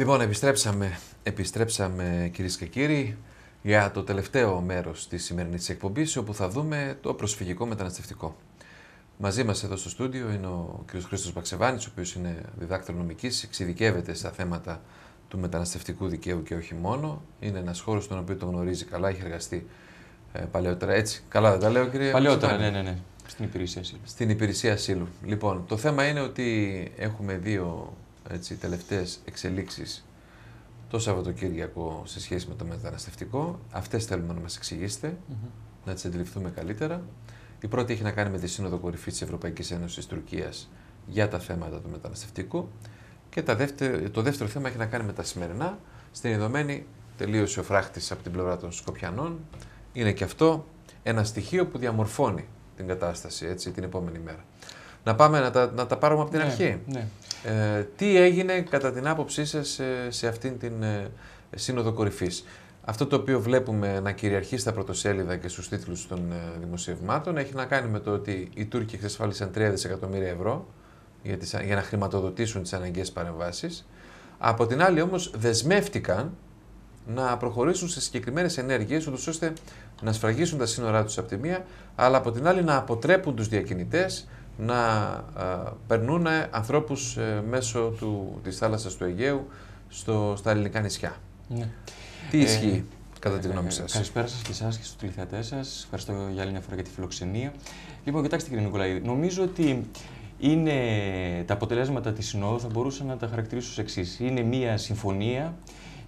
Λοιπόν, επιστρέψαμε, επιστρέψαμε κυρίες και κύριοι για το τελευταίο μέρος της σημερινής εκπομπής όπου θα δούμε το προσφυγικό μεταναστευτικό. Μαζί μας εδώ στο στούντιο είναι ο κ. Χρήστος Μπαξεβάνης, ο οποίος είναι διδάκτρο νομικής, εξειδικεύεται στα θέματα του μεταναστευτικού δικαίου και όχι μόνο. Είναι ένας χώρος τον οποίο τον γνωρίζει καλά, έχει εργαστεί ε, παλαιότερα. Έτσι, καλά δεν τα λέω κύριε Παλαιότερα, ναι, ναι, ναι. Στην υπηρεσία ασύλου. Στην υπηρεσία ασύλου. Λοιπόν, το θέμα είναι ότι έχουμε δύο έτσι, τελευταίες εξελίξεις το Σαββατοκύριακο σε σχέση με το μεταναστευτικό. Αυτές θέλουμε να μας εξηγησετε να τις αντιληφθούμε καλύτερα. Η πρώτη έχει να κάνει με τη Σύνοδο Κορυφής της Ευρωπαϊκής Ένωσης Τουρκίας για τα θέματα του μεταναστευτικού και τα δεύτερο, το δεύτερο θέμα έχει να κάνει με τα σημερινά. Στην ειδωμένη τελείωσε ο φράχτης από την πλευρά των Σκοπιανών. Είναι και αυτό ένα στοιχείο που διαμορφώνει την κατάσταση έτσι, την επόμενη μέρα. Να πάμε να τα, να τα πάρουμε από την ναι, αρχή. Ναι. Ε, τι έγινε κατά την άποψή σας σε, σε αυτήν την ε, σύνοδο κορυφής. Αυτό το οποίο βλέπουμε να κυριαρχεί στα πρωτοσέλιδα και στους τίτλους των ε, δημοσιευμάτων έχει να κάνει με το ότι οι Τούρκοι εξασφάλισαν 3 δισεκατομμύρια ευρώ για, για να χρηματοδοτήσουν τις αναγκαίες παρεμβάσεις. Από την άλλη όμως δεσμεύτηκαν να προχωρήσουν σε συγκεκριμένες ενέργειες ούτως ώστε να σφραγίσουν τα σύνορά τους από τη μία αλλά από την άλλη να αποτρέπουν τους διακινητές να περνούν ανθρώπους ε, μέσω του, της θάλασσας του Αιγαίου στο, στα ελληνικά νησιά. Ναι. Τι ε, ισχύει κατά τη ε, γνώμη σας. Καλησπέρα σας και εσάς και στους τηλεθεατές σας. Ευχαριστώ για άλλη μια φορά για τη φιλοξενία. Λοιπόν, κοιτάξτε κύριε Νικολαίδη, νομίζω ότι είναι, τα αποτελέσματα της Συνόδου θα μπορούσα να τα χαρακτηρίσω ως εξής. Είναι μια συμφωνία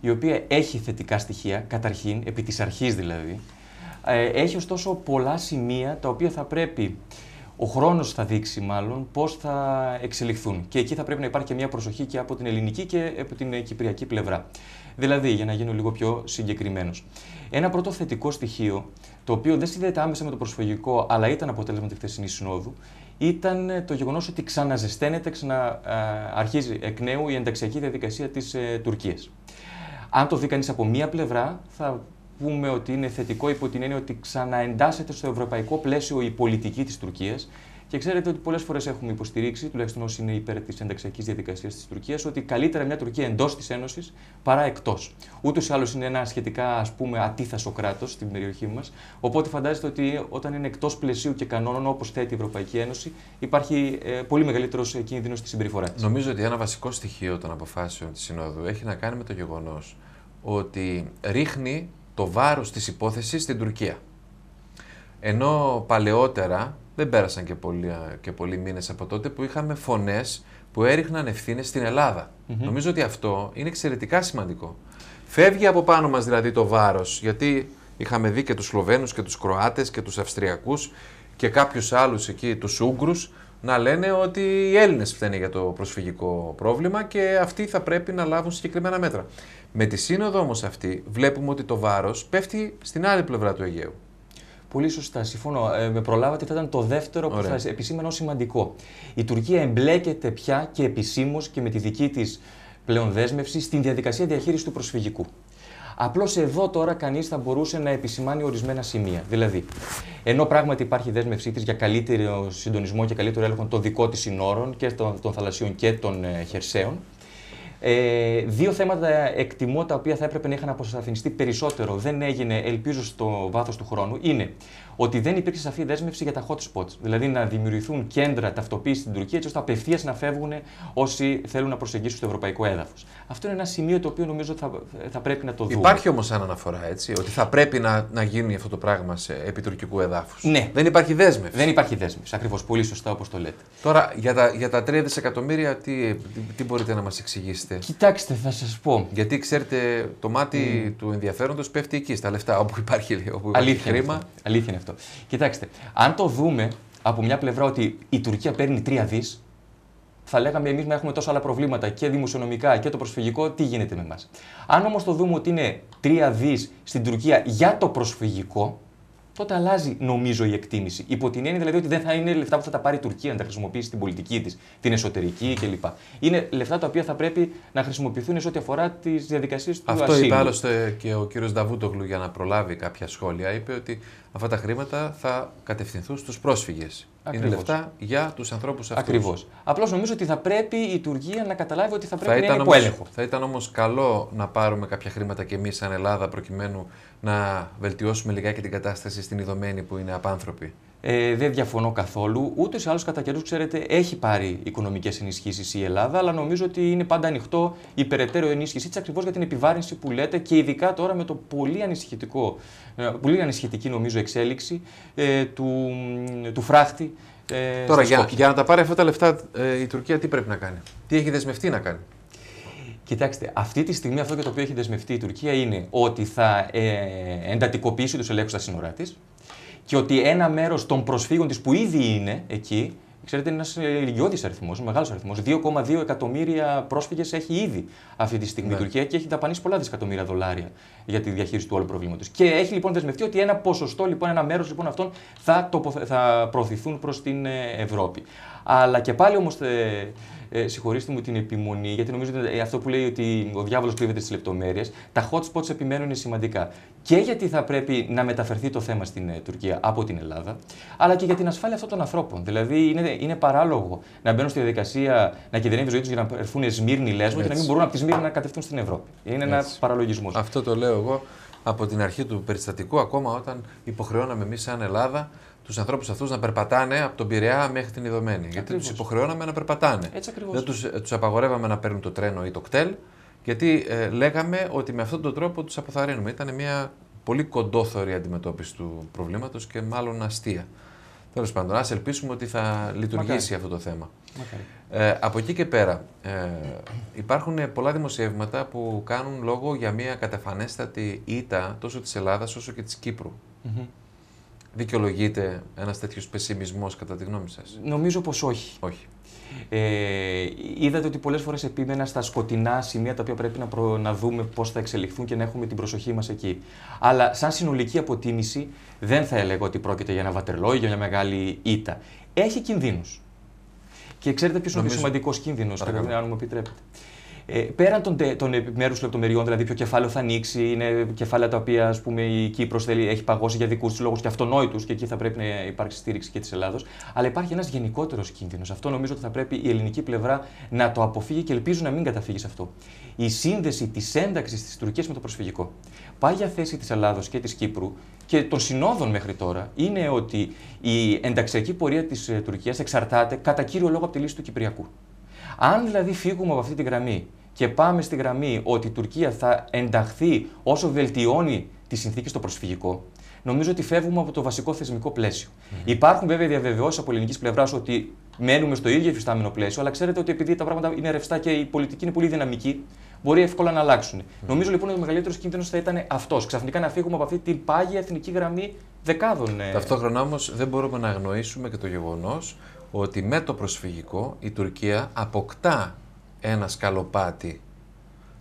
η οποία έχει θετικά στοιχεία, καταρχήν, επί της αρχής δηλαδή. Έχει ωστόσο πολλά σημεία τα οποία θα πρέπει ο χρόνος θα δείξει μάλλον πώς θα εξελιχθούν. Και εκεί θα πρέπει να υπάρχει και μια προσοχή και από την ελληνική και από την ε, κυπριακή πλευρά. Δηλαδή, για να γίνω λίγο πιο συγκεκριμένος. Ένα πρώτο θετικό στοιχείο, το οποίο δεν συνδέεται άμεσα με το προσφυγικό, αλλά ήταν αποτέλεσμα της χθεσινής συνόδου, ήταν ε, το γεγονός ότι ξαναζεσταίνεται, αρχίζει εκ νέου η ενταξιακή διαδικασία της ε, Τουρκίας. Αν το δει κανείς από μία πλευρά, θα πούμε ότι είναι θετικό υπό την έννοια ότι ξαναεντάσσεται στο ευρωπαϊκό πλαίσιο η πολιτική της Τουρκίας. Και ξέρετε ότι πολλές φορές έχουμε υποστηρίξει, τουλάχιστον όσοι είναι υπέρ της ενταξιακής διαδικασίας της Τουρκίας, ότι καλύτερα μια Τουρκία εντός της Ένωσης παρά εκτός. Ούτως ή άλλως είναι ένα σχετικά ας πούμε, ατίθασο κράτος στην περιοχή μας. Οπότε φαντάζεστε ότι όταν είναι εκτός πλαισίου και κανόνων, όπως θέτει η Ευρωπαϊκή Ένωση, υπάρχει ε, πολύ μεγαλύτερος ε, κίνδυνος στη συμπεριφορά Νομίζω ότι ένα βασικό στοιχείο των αποφάσεων της Συνόδου έχει να κάνει με το γεγονός ότι ρίχνει το βάρος της υπόθεσης στην Τουρκία. Ενώ παλαιότερα δεν πέρασαν και πολλοί, και πολλοί μήνες από τότε που είχαμε φωνές που έριχναν ευθύνες στην ελλαδα Νομίζω ότι αυτό είναι εξαιρετικά σημαντικό. Φεύγει από πάνω μας δηλαδή το βάρος, γιατί είχαμε δει και τους Σλοβαίνους και τους Κροάτες και τους Αυστριακούς και κάποιους άλλους εκεί, τους Ούγκρους, να λένε ότι οι Έλληνες φταίνε για το προσφυγικό πρόβλημα και αυτοί θα πρέπει να λάβουν συγκεκριμένα μέτρα. Με τη σύνοδο όμως αυτή, βλέπουμε ότι το βάρος πέφτει στην άλλη πλευρά του Αιγαίου. Πολύ σωστά, συμφωνώ. Ε, με προλάβατε, θα ήταν το δεύτερο που θα επισήμανε ως σημαντικό. Η Τουρκία εμπλέκεται πια και επισήμως και με τη δική της πλέον δέσμευση στην διαδικασία διαχείρισης του προσφυγικού. Απλώς εδώ τώρα κανείς θα μπορούσε να επισημάνει ορισμένα σημεία. Δηλαδή, ενώ πράγματι υπάρχει δέσμευσή της για καλύτερο συντονισμό και καλύτερο έλεγχο των δικών της συνόρων και των, θαλασσίων και των ε, χερσαίων, ε, δύο θέματα εκτιμώ τα οποία θα έπρεπε να είχαν αποσαφινιστεί περισσότερο. Δεν έγινε, ελπίζω, στο βάθος του χρόνου. Είναι ότι δεν υπήρξε σαφή δέσμευση για τα hot spots. Δηλαδή να δημιουργηθούν κέντρα ταυτοποίησης στην Τουρκία, έτσι ώστε απευθείας να φεύγουν όσοι θέλουν να προσεγγίσουν στο ευρωπαϊκό έδαφος. Αυτό είναι ένα σημείο το οποίο νομίζω θα, θα πρέπει να το δούμε. Υπάρχει όμως ένα αναφορά, έτσι, ότι θα πρέπει να, να γίνει αυτό το πράγμα σε επιτουρκικού εδάφους. Ναι. Δεν υπάρχει δέσμευση. Δεν υπάρχει δέσμευση. Ακριβώς. Πολύ σωστά όπως το λέτε. Τώρα για τα, για τα 3 δισεκατομμύρια, τι, τι μπορείτε να μας εξηγήσετε. Κοιτάξτε. θα σας πω. Γιατί ξέρετε, το μάτι του ενδιαφέροντος πέφτει εκεί, στα λεφτά, όπου υπάρχει, όπου υπάρχει Αλήθεια χρήμα. Είναι Αλήθεια είναι αυτό. Κοιτάξτε, αν το δούμε από μια πλευρά ότι η Τουρκία παίρνει τρία δις, θα λέγαμε εμείς να έχουμε τόσα άλλα προβλήματα και δημοσιονομικά και το προσφυγικό, τι γίνεται με εμάς. Αν όμως το δούμε ότι είναι τρία δις στην Τουρκία για το προσφυγικό, τότε αλλάζει νομίζω η εκτίμηση. Υπό την έννοια δηλαδή ότι δεν θα είναι λεφτά που θα τα πάρει η Τουρκία να τα χρησιμοποιήσει στην πολιτική της, την εσωτερική κλπ. Είναι λεφτά τα οποία θα πρέπει να χρησιμοποιηθούν σε ό,τι αφορά τις διαδικασίες του Αυτό ασύλου. είπε άλλωστε και ο κύριος Νταβούτογλου για να προλάβει κάποια σχόλια. Είπε ότι αυτά τα χρήματα θα κατευθυνθούν στους πρόσφυγες. Ακριβώς. Είναι λεφτά για τους ανθρώπους αυτούς. Ακριβώς. Απλώς νομίζω ότι θα πρέπει η Τουρκία να καταλάβει ότι θα πρέπει να είναι Θα ήταν όμως καλό να πάρουμε κάποια χρήματα κι εμείς, σαν Ελλάδα, προκειμένου να βελτιώσουμε λιγάκι την κατάσταση στην Ιδωμένη που είναι απάνθρωπη. Ε, δεν διαφωνώ καθόλου. Ούτε σε άλλου κατά καιρούς, ξέρετε, έχει πάρει οικονομικές ενισχύσεις η Ελλάδα, αλλά νομίζω ότι είναι πάντα ανοιχτό η περαιτέρω ενίσχυσή της ακριβώς για την επιβάρυνση που λέτε και ειδικά τώρα με το πολύ ανησυχητικό, ε, πολύ ανησυχητική νομίζω εξέλιξη ε, του, του φράχτη. Ε, τώρα, για, για, να τα πάρει αυτά τα λεφτά ε, η Τουρκία, τι πρέπει να κάνει, τι έχει δεσμευτεί να κάνει. Κοιτάξτε, αυτή τη στιγμή αυτό για το οποίο έχει δεσμευτεί η Τουρκία είναι ότι θα εντατικοποιήσει τους ελέγχους στα σύνορά της και ότι ένα μέρος των προσφύγων της που ήδη είναι εκεί, ξέρετε, είναι ένας ε, ηλικιώδης αριθμός, μεγάλος αριθμός. 2,2 εκατομμύρια πρόσφυγες έχει ήδη αυτή τη στιγμή η ναι. Τουρκία και έχει δαπανίσει πολλά δισεκατομμύρια δολάρια για τη διαχείριση του όλου προβλήματος. Και έχει λοιπόν δεσμευτεί ότι ένα ποσοστό, λοιπόν, ένα μέρος λοιπόν, αυτών θα, θα προωθηθούν προς την ε, Ευρώπη. Αλλά και πάλι όμως. Ε, ε, συγχωρήστε μου την επιμονή, γιατί νομίζω ότι ε, αυτό που λέει ότι ο διάβολος κρύβεται στις λεπτομέρειες, τα hot spots επιμένουν είναι σημαντικά. Και γιατί θα πρέπει να μεταφερθεί το θέμα στην ε, Τουρκία από την Ελλάδα, αλλά και για την ασφάλεια αυτών των ανθρώπων. Δηλαδή, είναι, είναι παράλογο να μπαίνουν στη διαδικασία να κινδυνεύει τη ζωή τους για να έρθουν Σμύρνη, Λέσβο, και να μην μπορούν από τη Σμύρνη να κατευθούν στην Ευρώπη. Είναι ένας παραλογισμός. Αυτό το λέω εγώ από την αρχή του περιστατικού, ακόμα όταν υποχρεώναμε εμείς σαν Ελλάδα τους ανθρώπους αυτούς να περπατάνε από τον Πειραιά μέχρι την Ιδωμένη. Γιατί τους υποχρεώναμε να περπατάνε. Δεν τους ε, απαγορεύαμε να παίρνουν το τρένο ή το κτέλ, γιατί ε, λέγαμε ότι με αυτόν τον τρόπο τους αποθαρρύνουμε. Ήταν μια πολύ κοντόθωρη αντιμετώπιση του προβλήματος και μάλλον αστεία. Τέλος πάντων, ας ελπίσουμε ότι θα λειτουργήσει Μακάρι. αυτό το θέμα. Ε, από εκεί και πέρα, ε, υπάρχουν πολλά δημοσιεύματα που κάνουν λόγο για μια κατεφανέστατη ήττα τόσο της Ελλάδας όσο και της Κύπρου. Mm-hmm δικαιολογείται ένας τέτοιος πεσημισμός, κατά τη γνώμη σας. Νομίζω πως όχι. Όχι. Ε, είδατε ότι πολλές φορές επίμενα στα σκοτεινά σημεία τα οποία πρέπει να, προ, να δούμε πώς θα εξελιχθούν και να έχουμε την προσοχή μας εκεί. Αλλά, σαν συνολική αποτίμηση, δεν θα έλεγα ότι πρόκειται για ένα βατερλό ή για μια μεγάλη ήττα. Έχει κινδύνους. Και ξέρετε ποιος είναι ο σημαντικός κίνδυνος, αν μου επιτρέπετε. Ε, πέραν των, των επιμέρους λεπτομεριών, δηλαδή ποιο κεφάλαιο θα ανοίξει, είναι κεφάλαια τα οποία ας πούμε, η Κύπρος έχει παγώσει για δικούς της λόγους και αυτονόητους και εκεί θα πρέπει να υπάρξει στήριξη και της Ελλάδος. Αλλά υπάρχει ένας γενικότερος κίνδυνος. Αυτό νομίζω ότι θα πρέπει η ελληνική πλευρά να το αποφύγει και ελπίζω να μην καταφύγει σε αυτό. Η σύνδεση της ένταξης της Τουρκίας με το προσφυγικό. πάει για θέση της Ελλάδος και της Κύπρου και των συνόδων μέχρι τώρα είναι ότι η ενταξιακή πορεία της ε, Τουρκίας εξαρτάται κατά κύριο λόγο από τη λύση του Κυπριακού. Αν δηλαδή φύγουμε από αυτή τη γραμμή και πάμε στη γραμμή ότι η Τουρκία θα ενταχθεί όσο βελτιώνει τη συνθήκη στο προσφυγικό, νομίζω ότι φεύγουμε από το βασικό θεσμικό πλαίσιο. Υπάρχουν βέβαια διαβεβαιώσεις από ελληνικής πλευράς ότι μένουμε στο ίδιο εφιστάμενο πλαίσιο, αλλά ξέρετε ότι επειδή τα πράγματα είναι ρευστά και η πολιτική είναι πολύ δυναμική, μπορεί εύκολα να αλλάξουν. Νομίζω λοιπόν ότι ο μεγαλύτερος κίνδυνος θα ήταν αυτός. Ξαφνικά να φύγουμε από αυτή την πάγια εθνική γραμμή δεκάδων. Ε, Ταυτόχρονα όμως δεν μπορούμε να αγνοήσουμε και το γεγονός ότι με το προσφυγικό η Τουρκία αποκτά ένα σκαλοπάτι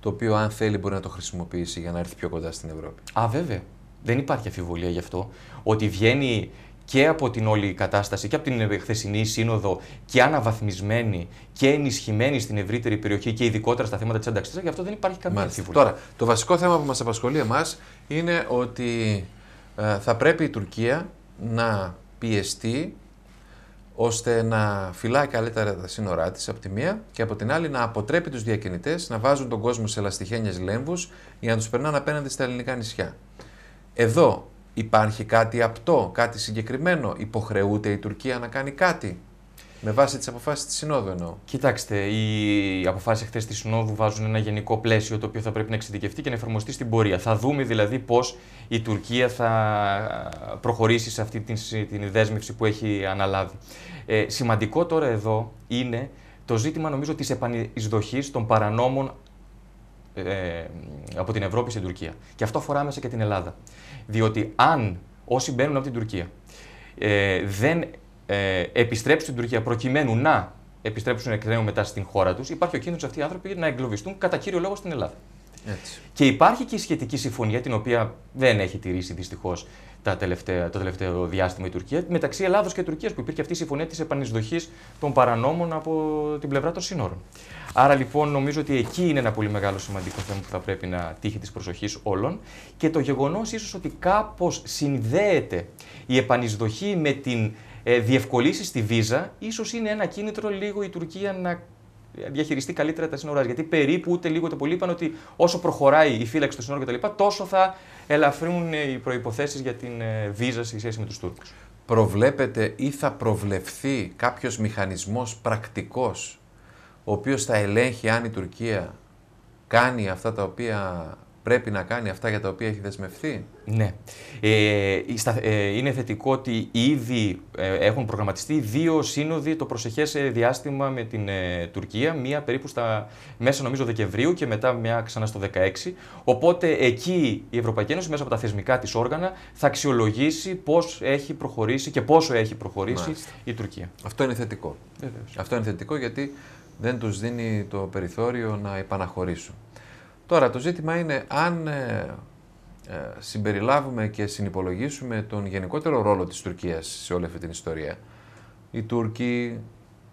το οποίο αν θέλει μπορεί να το χρησιμοποιήσει για να έρθει πιο κοντά στην Ευρώπη. Α, βέβαια. Δεν υπάρχει αφιβολία γι' αυτό. Ότι βγαίνει και από την όλη κατάσταση και από την χθεσινή σύνοδο και αναβαθμισμένη και ενισχυμένη στην ευρύτερη περιοχή και ειδικότερα στα θέματα της ένταξης. Γι' αυτό δεν υπάρχει καμία αμφιβολία. Τώρα, το βασικό θέμα που μας απασχολεί εμάς είναι ότι ε, θα πρέπει η Τουρκία να πιεστεί ώστε να φυλάει καλύτερα τα σύνορά της από τη μία και από την άλλη να αποτρέπει τους διακινητές να βάζουν τον κόσμο σε λαστιχένιες λέμβους για να τους περνάνε απέναντι στα ελληνικά νησιά. Εδώ υπάρχει κάτι απτό, κάτι συγκεκριμένο. Υποχρεούται η Τουρκία να κάνει κάτι. Με βάση τις αποφάσεις της Συνόδου εννοώ. Κοιτάξτε, οι αποφάσεις χθε της Συνόδου βάζουν ένα γενικό πλαίσιο το οποίο θα πρέπει να εξειδικευτεί και να εφαρμοστεί στην πορεία. Θα δούμε δηλαδή πώς η Τουρκία θα προχωρήσει σε αυτή την, δέσμευση που έχει αναλάβει. Ε, σημαντικό τώρα εδώ είναι το ζήτημα νομίζω της επανεισδοχής των παρανόμων ε, από την Ευρώπη στην Τουρκία. Και αυτό αφορά μέσα και την Ελλάδα. Διότι αν όσοι μπαίνουν από την Τουρκία ε, δεν ε, επιστρέψουν στην Τουρκία προκειμένου να επιστρέψουν εκ νέου μετά στην χώρα τους, υπάρχει ο κίνδυνος αυτοί οι άνθρωποι να εγκλωβιστούν κατά κύριο λόγο στην Ελλάδα. Έτσι. Και υπάρχει και η σχετική συμφωνία, την οποία δεν έχει τηρήσει δυστυχώς το τελευταίο διάστημα η Τουρκία, μεταξύ Ελλάδος και Τουρκίας, που υπήρχε αυτή η συμφωνία της επανεισδοχής των παρανόμων από την πλευρά των σύνορων. Άρα λοιπόν νομίζω ότι εκεί είναι ένα πολύ μεγάλο σημαντικό θέμα που θα πρέπει να τύχει της προσοχής όλων και το γεγονός ίσως ότι κάπως συνδέεται η επανεισδοχή με την ε, τη στη βίζα, ίσως είναι ένα κίνητρο λίγο η Τουρκία να διαχειριστεί καλύτερα τα σύνορά. Γιατί περίπου ούτε λίγο το πολύ είπαν ότι όσο προχωράει η φύλαξη των σύνορων κτλ., τόσο θα ελαφρύνουν οι προποθέσει για την ε, βίζα σε σχέση με τους Τούρκους. Προβλέπετε ή θα προβλεφθεί κάποιος μηχανισμός πρακτικός ο οποίος θα ελέγχει αν η Τουρκία κάνει αυτά τα οποία πρέπει να κάνει αυτά για τα οποία έχει δεσμευθεί. Ναι. Ε, ε είναι θετικό ότι ήδη ε, έχουν προγραμματιστεί δύο σύνοδοι το προσεχές ε, διάστημα με την Τουρκία, μία περίπου στα μέσα νομίζω Δεκεμβρίου και μετά μια ξανά στο 16. Οπότε εκεί η Ευρωπαϊκή Ένωση μέσα από τα θεσμικά της όργανα θα αξιολογήσει πώς έχει προχωρήσει και πόσο έχει προχωρήσει η Τουρκία. Αυτό είναι θετικό. Βεβαίως. Αυτό είναι θετικό γιατί δεν τους δίνει το περιθώριο να επαναχωρήσουν. Τώρα το ζήτημα είναι αν ε, ε, συμπεριλάβουμε και συνυπολογίσουμε τον γενικότερο ρόλο της Τουρκίας σε όλη αυτή την ιστορία. Οι Τούρκοι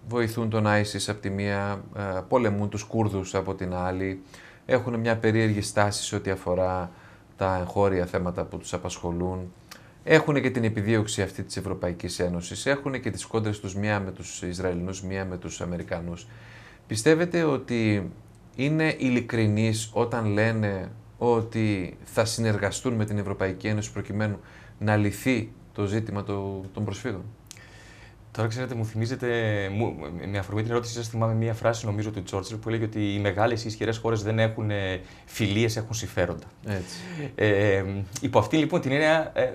βοηθούν τον ISIS από τη μία, ε, πολεμούν τους Κούρδους από την άλλη, έχουν μια πολεμουν τους κουρδους απο την στάση σε ό,τι αφορά τα εγχώρια θέματα που τους απασχολούν. Έχουν και την επιδίωξη αυτή της Ευρωπαϊκής Ένωσης, έχουν και τις κόντρες τους μία με τους Ισραηλινούς, μία με τους Αμερικανούς. Πιστεύετε ότι είναι ειλικρινείς όταν λένε ότι θα συνεργαστούν με την Ευρωπαϊκή Ένωση προκειμένου να λυθεί το ζήτημα των προσφύγων. Τώρα ξέρετε, μου θυμίζετε, μου, με αφορμή την ερώτησή σας, θυμάμαι μία φράση νομίζω του Τσόρτσερ που έλεγε ότι οι μεγάλες ή ισχυρές χώρες δεν έχουν ε, φιλίες, έχουν συμφέροντα. Έτσι. Ε, υπό αυτή λοιπόν την έννοια, ε,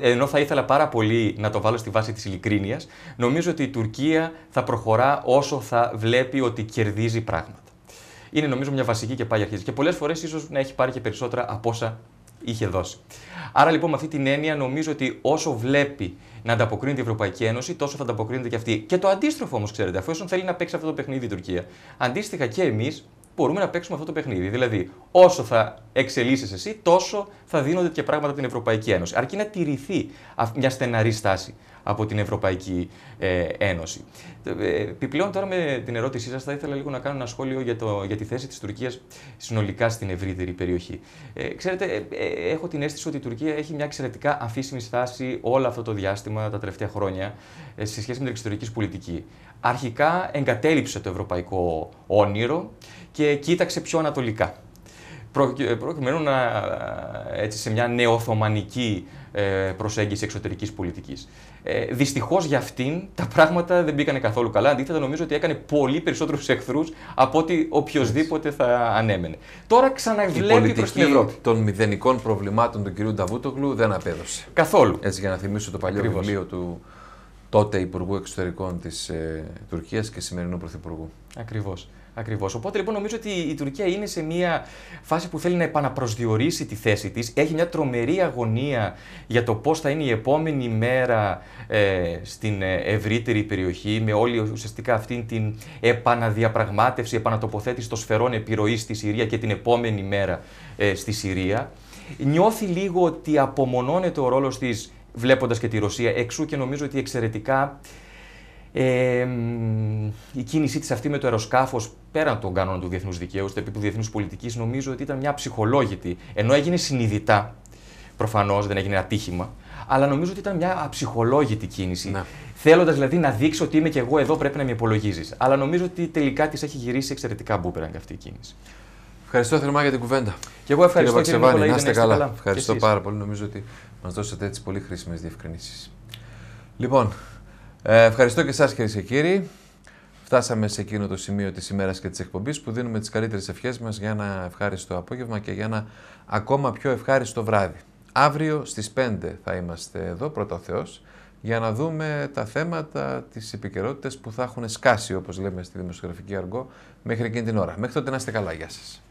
ε, ενώ θα ήθελα πάρα πολύ να το βάλω στη βάση της ειλικρίνειας, νομίζω ότι η Τουρκία θα προχωρά όσο θα βλέπει ότι κερδίζει πράγματα είναι νομίζω μια βασική και πάγια αρχή. Και πολλές φορές ίσως να έχει πάρει και περισσότερα από όσα είχε δώσει. Άρα λοιπόν με αυτή την έννοια νομίζω ότι όσο βλέπει να ανταποκρίνεται η Ευρωπαϊκή Ένωση, τόσο θα ανταποκρίνεται και αυτή. Και το αντίστροφο όμως, ξέρετε, αφού θέλει να παίξει αυτό το παιχνίδι η Τουρκία, αντίστοιχα και εμείς μπορούμε να παίξουμε αυτό το παιχνίδι. Δηλαδή, όσο θα εξελίσσει εσύ, τόσο θα δίνονται και πράγματα την Ευρωπαϊκή Ένωση. Αρκεί να τηρηθεί μια στεναρή στάση από την Ευρωπαϊκή ε, Ένωση. Ε, επιπλέον τώρα με την ερώτησή σας θα ήθελα λίγο να κάνω ένα σχόλιο για, το, για τη θέση της Τουρκίας συνολικά στην ευρύτερη περιοχή. Ε, ξέρετε, έχω την αίσθηση ότι η Τουρκία έχει μια εξαιρετικά αφήσιμη στάση όλο αυτό το διάστημα, τα τελευταία χρόνια, ε, σε σχέση με την εξωτερική πολιτική. Αρχικά εγκατέλειψε το ευρωπαϊκό όνειρο και κοίταξε πιο ανατολικά. Ε, προκειμένου να ε, έτσι, σε μια νεοθωμανική ε, προσέγγιση εξωτερικής πολιτικής. Ε, Δυστυχώς για αυτήν τα πράγματα δεν πήγαν καθόλου καλά. Αντίθετα, νομίζω ότι έκανε πολύ περισσότερους εχθρούς από ότι οποιοδήποτε θα ανέμενε. Τώρα ξαναβλέπει προς την Ευρώπη. των μηδενικών προβλημάτων του κύριου Νταβούτογλου δεν απέδωσε. Καθόλου. Έτσι, για να θυμίσω το παλιό βιβλίο του τότε Υπουργού Εξωτερικών της ε, Τουρκίας και σημερινού Πρωθυπουργού. Ακριβώς. Ακριβώς. Οπότε λοιπόν νομίζω ότι η Τουρκία είναι σε μια φάση που θέλει να επαναπροσδιορίσει τη θέση της. Έχει μια τρομερή αγωνία για το πώς θα είναι η επόμενη μέρα ε, στην ε, ευρύτερη περιοχή, με όλη ουσιαστικά αυτή την επαναδιαπραγμάτευση, επανατοποθέτηση των σφαιρών επιρροής στη Συρία και την επόμενη μέρα ε, στη Συρία. Νιώθει λίγο ότι απομονώνεται ο ρόλος της βλέποντας και τη Ρωσία εξού και νομίζω ότι εξαιρετικά ε, η κίνησή της αυτή με το αεροσκάφος πέραν των κανόνων του διεθνούς δικαίου, στο επίπεδο διεθνούς πολιτικής, νομίζω ότι ήταν μια ψυχολόγητη. Ενώ έγινε συνειδητά, προφανώς δεν έγινε ατύχημα, αλλά νομίζω ότι ήταν μια ψυχολόγητη κίνηση. Ναι. Θέλοντας δηλαδή να δείξω ότι είμαι και εγώ εδώ, πρέπει να με υπολογίζεις. Αλλά νομίζω ότι τελικά της έχει γυρίσει εξαιρετικά μπούμερανγκ αυτή η κίνηση. Ευχαριστώ θερμά για την κουβέντα. Και εγώ ευχαριστώ κύριε Βαξεβάνη. Να είστε καλά. καλά. Ευχαριστώ πάρα πολύ. Νομίζω ότι μας δώσατε έτσι πολύ χρήσιμες διευκρινήσεις. Λοιπόν, ε, ευχαριστώ και εσάς, κυρίες και κύριοι. Φτάσαμε σε εκείνο το σημείο της ημέρας και της εκπομπής που δίνουμε τις καλύτερες ευχές μας για ένα ευχάριστο απόγευμα και για ένα ακόμα πιο ευχάριστο βράδυ. Αύριο στις 5 θα είμαστε εδώ, πρώτα Θεός, για να δούμε τα θέματα τη επικαιρότητα που θα έχουν σκάσει, όπως λέμε στη δημοσιογραφική αργό, μέχρι εκείνη την ώρα. Μέχρι τότε να είστε καλά. Γεια σας.